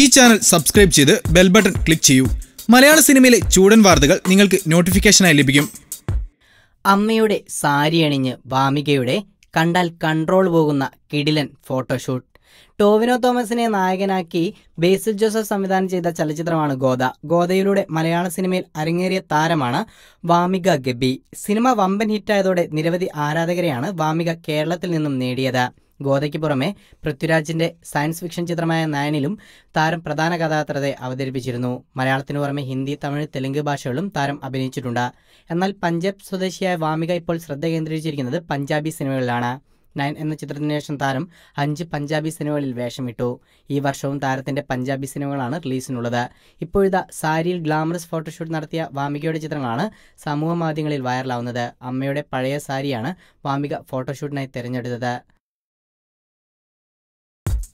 ഈ channel subscribe ചെയ്ത് bell button click ചെയ്യൂ മലയാള സിനിമയിലെ ചൂടൻ വാർത്തകൾ നിങ്ങൾക്ക് നോട്ടിഫിക്കേഷനായി ലഭിക്കും അമ്മയുടെ സാരി അണിഞ്ഞ് ഭാമികയുടെ കണ്ടാൽ കൺട്രോൾ പോകുന്ന കിടിലൻ ഫോട്ടോഷൂട്ട് ടോവിനോ തോമസിനെ നായകനാക്കി ബേസിൽ ജോസഫ് സംവിധാനം ചെയ്ത ചലച്ചിത്രമാണ് ഗോദ ഗോദയിലൂടെ മലയാള സിനിമയിൽ അരങ്ങേറിയ താരമാണ് വാമിക ഗബി സിനിമ വമ്പൻ ഹിറ്റായതോടെ നിരവധി ആരാധകരെയാണ് വാമിക കേരളത്തിൽ നിന്നും നേടിയത് ഗോതയ്ക്ക് പുറമെ പൃഥ്വിരാജിന്റെ സയൻസ് ഫിക്ഷൻ ചിത്രമായ നയനിലും താരം പ്രധാന കഥാപാത്രത്തെ അവതരിപ്പിച്ചിരുന്നു മലയാളത്തിന് പുറമെ ഹിന്ദി തമിഴ് തെലുങ്ക് ഭാഷകളിലും താരം അഭിനയിച്ചിട്ടുണ്ട് എന്നാൽ പഞ്ചാബ് സ്വദേശിയായ വാമിക ഇപ്പോൾ ശ്രദ്ധ കേന്ദ്രീകരിച്ചിരിക്കുന്നത് പഞ്ചാബി സിനിമകളിലാണ് നയൻ എന്ന ചിത്രത്തിന് ശേഷം താരം അഞ്ച് പഞ്ചാബി സിനിമകളിൽ വേഷമിട്ടു ഈ വർഷവും താരത്തിന്റെ പഞ്ചാബി സിനിമകളാണ് റിലീസിനുള്ളത് ഇപ്പോഴത്തെ സാരിയിൽ ഗ്ലാമറസ് ഫോട്ടോഷൂട്ട് നടത്തിയ വാമികയുടെ ചിത്രങ്ങളാണ് സമൂഹ മാധ്യമങ്ങളിൽ വൈറലാവുന്നത് അമ്മയുടെ പഴയ സാരിയാണ് വാമിക ഫോട്ടോഷൂട്ടിനായി തിരഞ്ഞെടുത്തത്